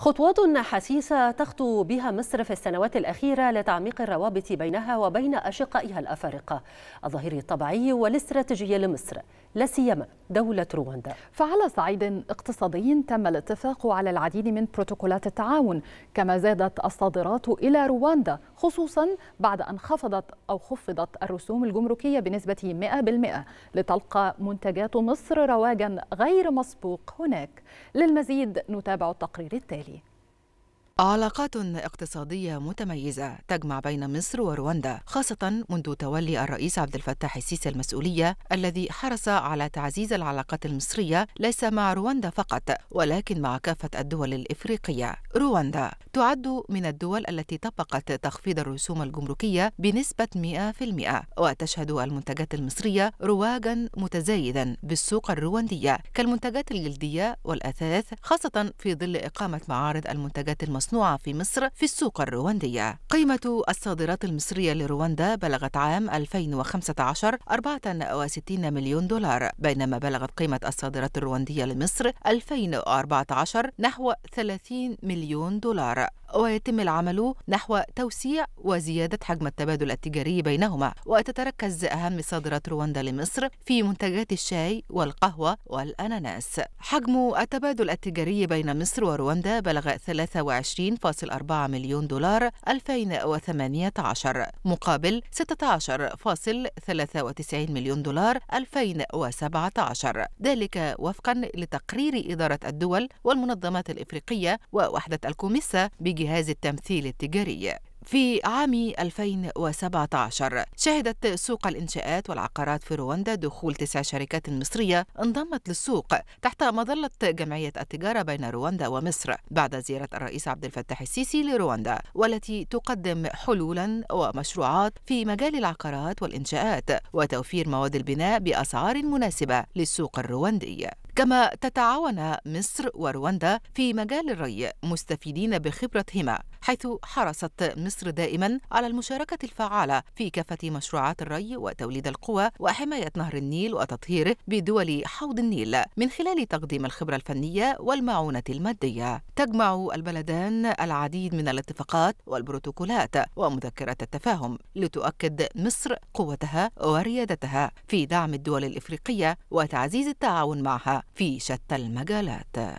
خطوات حسيسة تخطو بها مصر في السنوات الأخيرة لتعميق الروابط بينها وبين أشقائها الأفارقة الظهير الطبيعي والاستراتيجي لمصر لا سيما دولة رواندا. فعلى صعيد اقتصادي تم الاتفاق على العديد من بروتوكولات التعاون، كما زادت الصادرات إلى رواندا خصوصا بعد أن خفضت أو خفضت الرسوم الجمركية بنسبة 100% لتلقى منتجات مصر رواجا غير مسبوق هناك. للمزيد نتابع التقرير التالي. علاقات اقتصادية متميزة تجمع بين مصر ورواندا خاصة منذ تولي الرئيس عبد الفتاح السيسي المسؤولية الذي حرص على تعزيز العلاقات المصرية ليس مع رواندا فقط ولكن مع كافة الدول الإفريقية رواندا تعد من الدول التي طبقت تخفيض الرسوم الجمركية بنسبة 100% وتشهد المنتجات المصرية رواجا متزايدا بالسوق الرواندية كالمنتجات الجلدية والأثاث خاصة في ظل إقامة معارض المنتجات المصنوعة في مصر في السوق الرواندية قيمة الصادرات المصرية لرواندا بلغت عام 2015 64 مليون دولار بينما بلغت قيمة الصادرات الرواندية لمصر 2014 نحو 30 مليون دولار that ويتم العمل نحو توسيع وزيادة حجم التبادل التجاري بينهما وتتركز أهم صادرات رواندا لمصر في منتجات الشاي والقهوة والأناناس حجم التبادل التجاري بين مصر ورواندا بلغ 23.4 مليون دولار 2018 مقابل 16.93 مليون دولار 2017 ذلك وفقا لتقرير إدارة الدول والمنظمات الإفريقية ووحدة الكوميسا جهاز التمثيل التجاري في عام 2017 شهدت سوق الإنشاءات والعقارات في رواندا دخول تسع شركات مصرية انضمت للسوق تحت مظلة جمعية التجارة بين رواندا ومصر بعد زيارة الرئيس عبد الفتاح السيسي لرواندا والتي تقدم حلولا ومشروعات في مجال العقارات والإنشاءات وتوفير مواد البناء بأسعار مناسبة للسوق الرواندي كما تتعاون مصر ورواندا في مجال الري مستفيدين بخبرتهما حيث حرصت مصر دائما على المشاركة الفعالة في كافة مشروعات الري وتوليد القوى وحماية نهر النيل وتطهيره بدول حوض النيل من خلال تقديم الخبرة الفنية والمعونة المادية. تجمع البلدان العديد من الاتفاقات والبروتوكولات ومذكرات التفاهم لتؤكد مصر قوتها وريادتها في دعم الدول الإفريقية وتعزيز التعاون معها في شتى المجالات